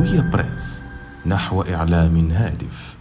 الهوية بريس نحو إعلام هادف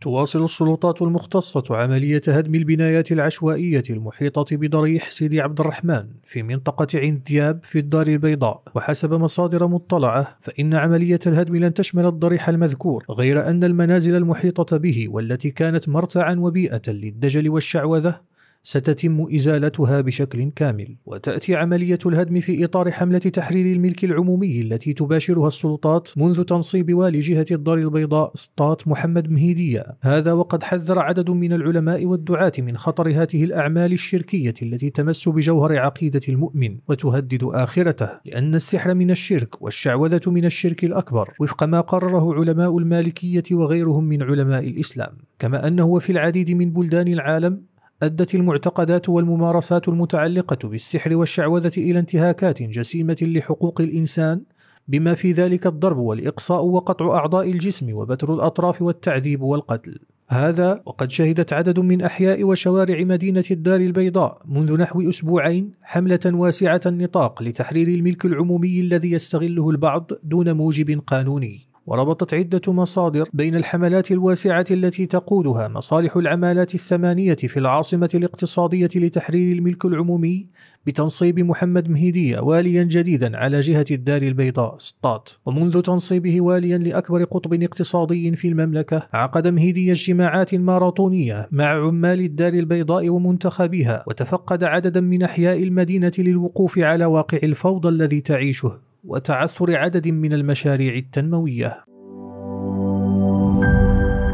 تواصل السلطات المختصة عملية هدم البنايات العشوائية المحيطة بضريح سيدي عبد الرحمن في منطقة عين دياب في الدار البيضاء، وحسب مصادر مطلعة فإن عملية الهدم لن تشمل الضريح المذكور، غير أن المنازل المحيطة به والتي كانت مرتعا وبيئة للدجل والشعوذة ستتم ازالتها بشكل كامل وتاتي عمليه الهدم في اطار حمله تحرير الملك العمومي التي تباشرها السلطات منذ تنصيب والي جهه الدار البيضاء سطات محمد مهيديه هذا وقد حذر عدد من العلماء والدعاه من خطر هذه الاعمال الشركيه التي تمس بجوهر عقيده المؤمن وتهدد اخرته لان السحر من الشرك والشعوذه من الشرك الاكبر وفق ما قرره علماء المالكيه وغيرهم من علماء الاسلام كما انه في العديد من بلدان العالم أدت المعتقدات والممارسات المتعلقة بالسحر والشعوذة إلى انتهاكات جسيمة لحقوق الإنسان بما في ذلك الضرب والإقصاء وقطع أعضاء الجسم وبتر الأطراف والتعذيب والقتل هذا وقد شهدت عدد من أحياء وشوارع مدينة الدار البيضاء منذ نحو أسبوعين حملة واسعة النطاق لتحرير الملك العمومي الذي يستغله البعض دون موجب قانوني وربطت عدة مصادر بين الحملات الواسعة التي تقودها مصالح العمالات الثمانية في العاصمة الاقتصادية لتحرير الملك العمومي بتنصيب محمد مهيدية واليا جديدا على جهة الدار البيضاء سطات ومنذ تنصيبه واليا لأكبر قطب اقتصادي في المملكة عقد مهيدية اجتماعات ماراطونية مع عمال الدار البيضاء ومنتخبيها وتفقد عددا من أحياء المدينة للوقوف على واقع الفوضى الذي تعيشه وتعثر عدد من المشاريع التنموية.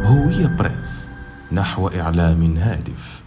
هوية بريس نحو إعلام هادف